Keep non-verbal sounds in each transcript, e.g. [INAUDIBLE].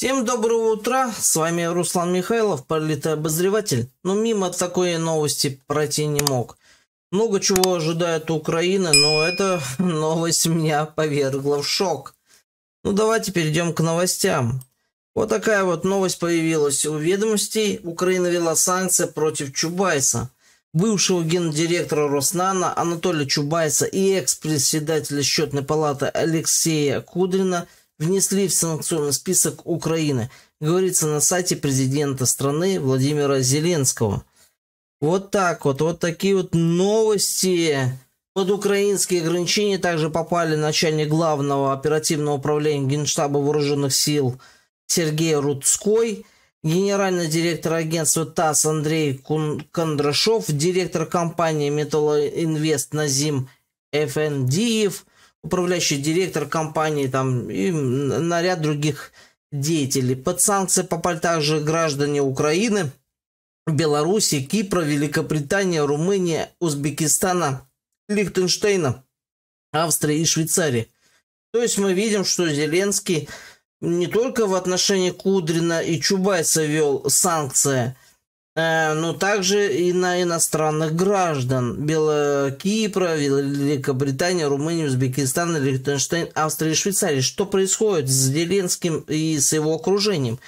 Всем доброго утра, с вами Руслан Михайлов, политый обозреватель, но мимо такой новости пройти не мог. Много чего ожидает Украина, но эта [LAUGHS] новость меня повергла в шок. Ну давайте перейдем к новостям. Вот такая вот новость появилась у ведомостей. Украина вела санкции против Чубайса. Бывшего гендиректора Роснана Анатолия Чубайса и экс-председателя счетной палаты Алексея Кудрина – внесли в санкционный список Украины, говорится на сайте президента страны Владимира Зеленского. Вот так вот, вот такие вот новости. Под украинские ограничения также попали начальник главного оперативного управления Генштаба Вооруженных сил Сергей Рудской, генеральный директор агентства ТАСС Андрей Кондрашов, директор компании Металлоинвест Назим Эфендиев – управляющий директор компании там, и на ряд других деятелей. Под санкции попали также граждане Украины, Беларуси, Кипра, Великобритании, Румынии, Узбекистана, Лихтенштейна, Австрии и Швейцарии. То есть мы видим, что Зеленский не только в отношении Кудрина и Чубайса вел санкции – Э, ну также и на иностранных граждан Белокипра, Великобритания, Румыния, Узбекистан, Узбекистана, Лихтенштейн, Австрии, Швейцария. Что происходит с Зеленским и с его окружением?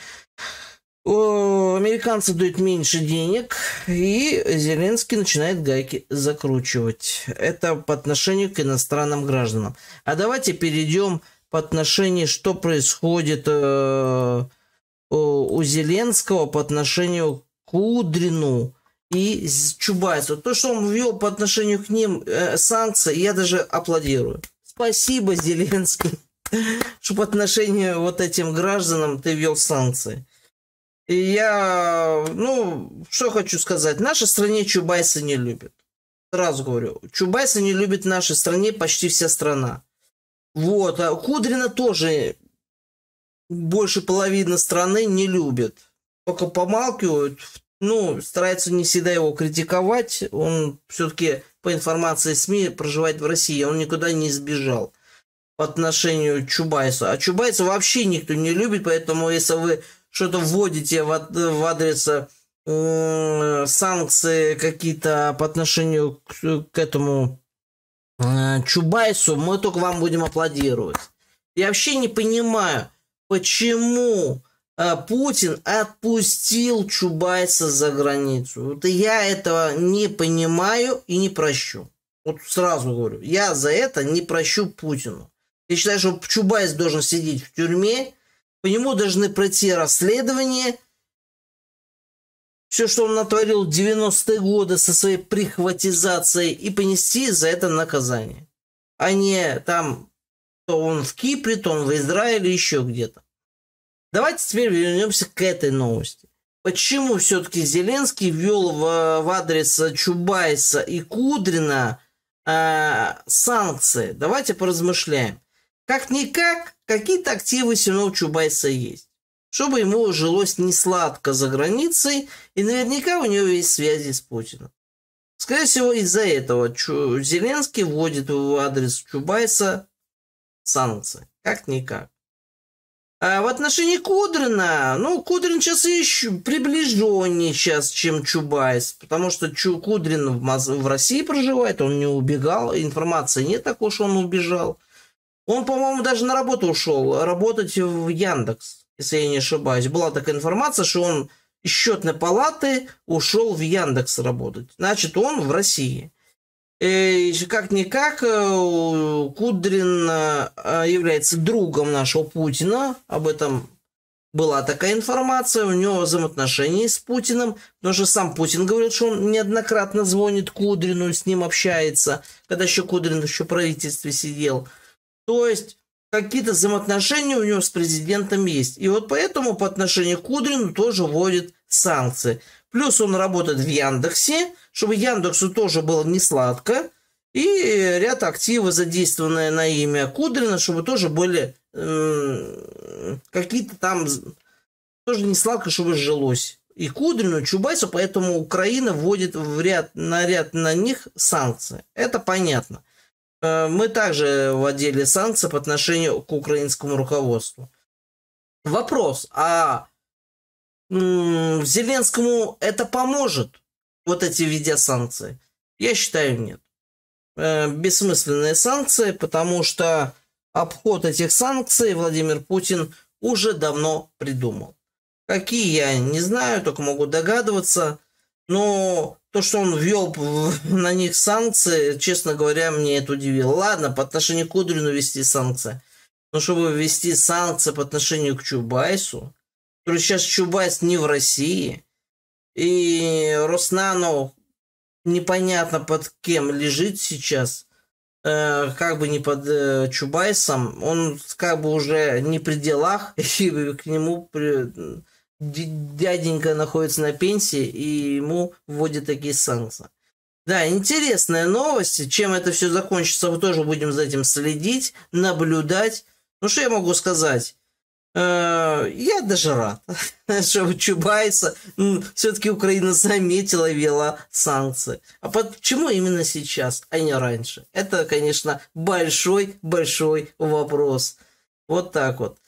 Американцы дают меньше денег, и Зеленский начинает гайки закручивать. Это по отношению к иностранным гражданам. А давайте перейдем по отношению, что происходит э, у Зеленского по отношению Кудрину и Чубайсу. То, что он ввел по отношению к ним э, санкции, я даже аплодирую. Спасибо, Зеленский, [LAUGHS] что по отношению вот этим гражданам ты ввел санкции. И я, ну, что хочу сказать. В нашей стране Чубайса не любят. Сразу говорю, Чубайса не любит в нашей стране почти вся страна. Вот, а Кудрина тоже больше половины страны не любит. Только помалкивают, ну, старается не всегда его критиковать. Он все-таки, по информации СМИ, проживает в России. Он никуда не сбежал по отношению к Чубайсу. А Чубайса вообще никто не любит, поэтому если вы что-то вводите в, в адрес э, санкции какие-то по отношению к, к этому э, Чубайсу, мы только вам будем аплодировать. Я вообще не понимаю, почему а Путин отпустил Чубайса за границу. Вот я этого не понимаю и не прощу. Вот сразу говорю, я за это не прощу Путину. Я считаю, что Чубайс должен сидеть в тюрьме, по нему должны пройти расследование. Все, что он натворил в 90-е годы со своей прихватизацией, и понести за это наказание. А не там, то он в Кипре, то он в Израиле, еще где-то. Давайте теперь вернемся к этой новости. Почему все-таки Зеленский ввел в, в адрес Чубайса и Кудрина э, санкции? Давайте поразмышляем. Как-никак, какие-то активы Семена Чубайса есть. Чтобы ему жилось не сладко за границей, и наверняка у него есть связи с Путиным. Скорее всего, из-за этого Чу- Зеленский вводит в адрес Чубайса санкции. Как-никак. А в отношении Кудрина, ну, Кудрин сейчас еще приближеннее сейчас, чем Чубайс, потому что Чу, Кудрин в, Моз... в России проживает, он не убегал, информации нет так уж он убежал. Он, по-моему, даже на работу ушел, работать в Яндекс, если я не ошибаюсь. Была такая информация, что он из счетной палаты ушел в Яндекс работать. Значит, он в России. И э, как-никак э, Кудрин э, является другом нашего Путина. Об этом была такая информация. У него взаимоотношения с Путиным. Потому что сам Путин говорит, что он неоднократно звонит Кудрину, с ним общается. Когда еще Кудрин еще в правительстве сидел. То есть какие-то взаимоотношения у него с президентом есть. И вот поэтому по отношению к Кудрину тоже вводит санкции. Плюс он работает в Яндексе, чтобы Яндексу тоже было не сладко, и ряд активов, задействованные на имя Кудрина, чтобы тоже были э, какие-то там, тоже не сладко, чтобы жилось. И Кудрину, и Чубайсу, поэтому Украина вводит в ряд, на ряд на них санкции. Это понятно. Э, мы также вводили санкции по отношению к украинскому руководству. Вопрос, а Зеленскому это поможет? вот эти введя санкции? Я считаю, нет. Э, бессмысленные санкции, потому что обход этих санкций Владимир Путин уже давно придумал. Какие, я не знаю, только могу догадываться. Но то, что он ввел [LAUGHS] на них санкции, честно говоря, мне это удивило. Ладно, по отношению к Кудрину ввести санкции. Но чтобы ввести санкции по отношению к Чубайсу, который сейчас Чубайс не в России – и Роснану непонятно под кем лежит сейчас, э, как бы не под э, Чубайсом, он как бы уже не при делах, [LAUGHS] и к нему при, дяденька находится на пенсии, и ему вводят такие санкции. Да, интересная новость, чем это все закончится, мы тоже будем за этим следить, наблюдать. Ну что я могу сказать? Э, я даже рад, [LAUGHS] что Чубайса все-таки Украина заметила, вела санкции. А почему именно сейчас, а не раньше? Это, конечно, большой-большой вопрос. Вот так вот.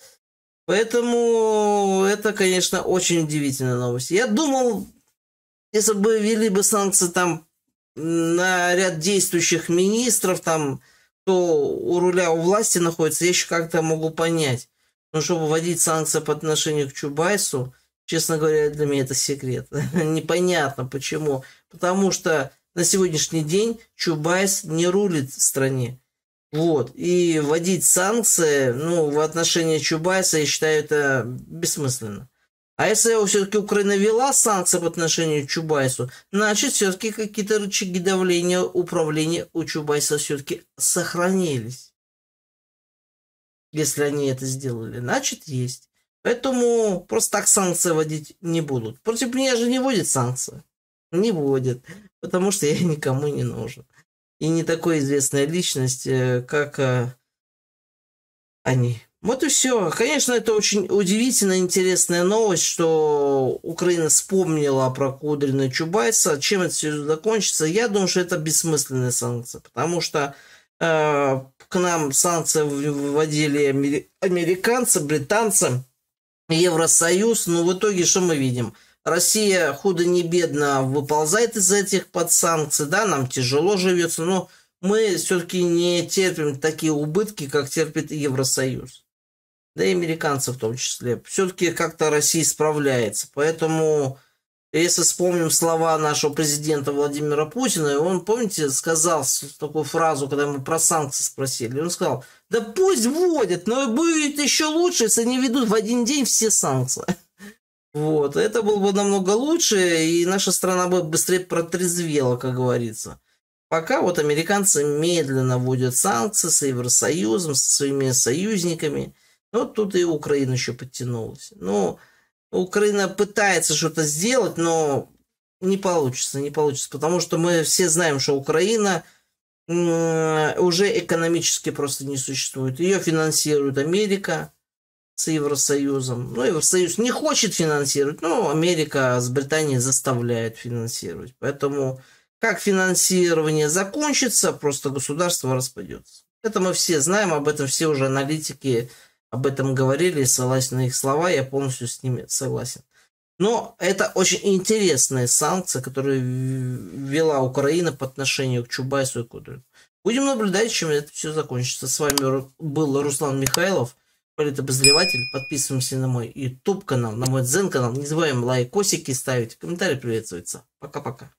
Поэтому это, конечно, очень удивительная новость. Я думал, если бы ввели бы санкции там на ряд действующих министров, там, то у руля у власти находится, я еще как-то могу понять. Но ну, чтобы вводить санкции по отношению к Чубайсу, честно говоря, для меня это секрет. [LAUGHS] Непонятно почему. Потому что на сегодняшний день Чубайс не рулит в стране. Вот. И вводить санкции ну, в отношении Чубайса, я считаю, это бессмысленно. А если все-таки Украина вела санкции по отношению к Чубайсу, значит, все-таки какие-то рычаги давления управления у Чубайса все-таки сохранились если они это сделали. Значит, есть. Поэтому просто так санкции вводить не будут. Против меня же не вводят санкции. Не вводят. Потому что я [LAUGHS] никому не нужен. И не такой известная личность, э, как а, они. Вот и все. Конечно, это очень удивительно интересная новость, что Украина вспомнила про Кудрина Чубайса. Чем это все закончится? Я думаю, что это бессмысленные санкции. Потому что Э, к нам санкции вводили американцы, британцы, Евросоюз. Но ну, в итоге что мы видим? Россия худо не бедно выползает из этих подсанкций, да, нам тяжело живется, но мы все-таки не терпим такие убытки, как терпит Евросоюз. Да и американцы в том числе. Все-таки как-то Россия справляется. Поэтому если вспомним слова нашего президента Владимира Путина, он, помните, сказал такую фразу, когда ему про санкции спросили, он сказал, да пусть вводят, но будет еще лучше, если они ведут в один день все санкции. [LAUGHS] Вот, это было бы намного лучше, и наша страна бы быстрее протрезвела, как говорится. Пока вот американцы медленно вводят санкции с Евросоюзом, со своими союзниками. Вот тут и Украина еще подтянулась. Но ну, Украина пытается что-то сделать, но не получится, не получится, потому что мы все знаем, что Украина уже экономически просто не существует. Ее финансирует Америка с Евросоюзом. Ну, Евросоюз не хочет финансировать, но Америка с Британией заставляет финансировать. Поэтому как финансирование закончится, просто государство распадется. Это мы все знаем, об этом все уже аналитики об этом говорили, ссылаясь на их слова, я полностью с ними согласен. Но это очень интересная санкция, которую вела Украина по отношению к Чубайсу и Кудрину. Будем наблюдать, чем это все закончится. С вами был Руслан Михайлов, политобозреватель. Подписываемся на мой YouTube канал, на мой Дзен канал. Не забываем лайкосики ставить, комментарии приветствуются. Пока-пока.